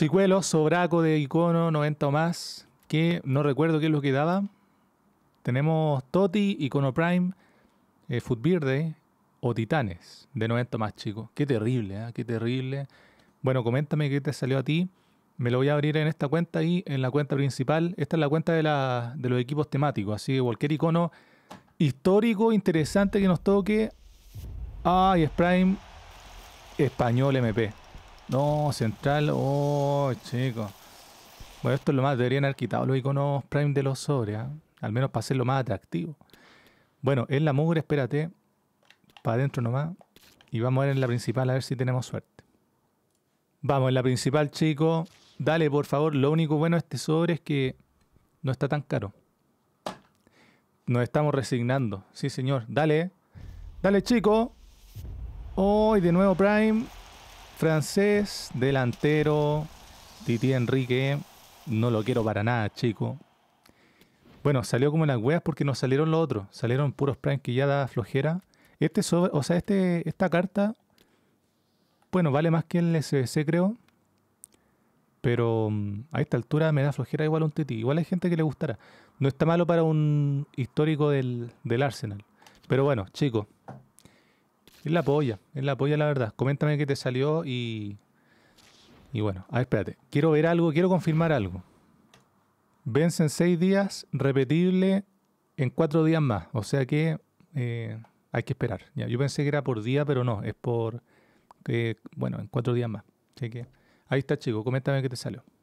Chicuelo, sobraco de icono 90 o más, que no recuerdo qué es lo que daba. Tenemos Toti, Icono Prime, eh, Verde o Titanes de 90 más chicos. Qué terrible, ¿ah? qué terrible. Bueno, coméntame qué te salió a ti. Me lo voy a abrir en esta cuenta y en la cuenta principal. Esta es la cuenta de, los equipos temáticos, así que cualquier icono histórico, interesante que nos toque. Ay, ah, es Prime Español MP. No, central. Oh, chicos. Bueno, esto es lo más. Deberían haber quitado los iconos Prime de los sobres. ¿eh? Al menos para hacerlo más atractivo. Bueno, en la mugre, espérate. Para adentro nomás. Y vamos a ver en la principal a ver si tenemos suerte. Vamos, en la principal, chicos. Dale, por favor. Lo único bueno de este sobre es que no está tan caro. Nos estamos resignando. Sí, señor. Dale. Dale, chico. Hoy oh, de nuevo Prime. Francés, delantero, Titi Enrique, no lo quiero para nada, chico. Bueno, salió como las weas porque no salieron los otros. Salieron puros primes que ya da flojera. Este o sea, este, esta carta, bueno, vale más que el SBC, creo. Pero mm, a esta altura me da flojera igual un Titi. Igual hay gente que le gustará. No está malo para un histórico del, del Arsenal. Pero bueno, chicos, es la polla, es la polla la verdad. Coméntame qué te salió y... Y bueno, a espérate. Quiero ver algo, quiero confirmar algo. Vence en seis días, repetible en cuatro días más. O sea que eh, hay que esperar. Ya, yo pensé que era por día, pero no, es por... Eh, bueno, en cuatro días más. Así que ahí está, chico. Coméntame qué te salió.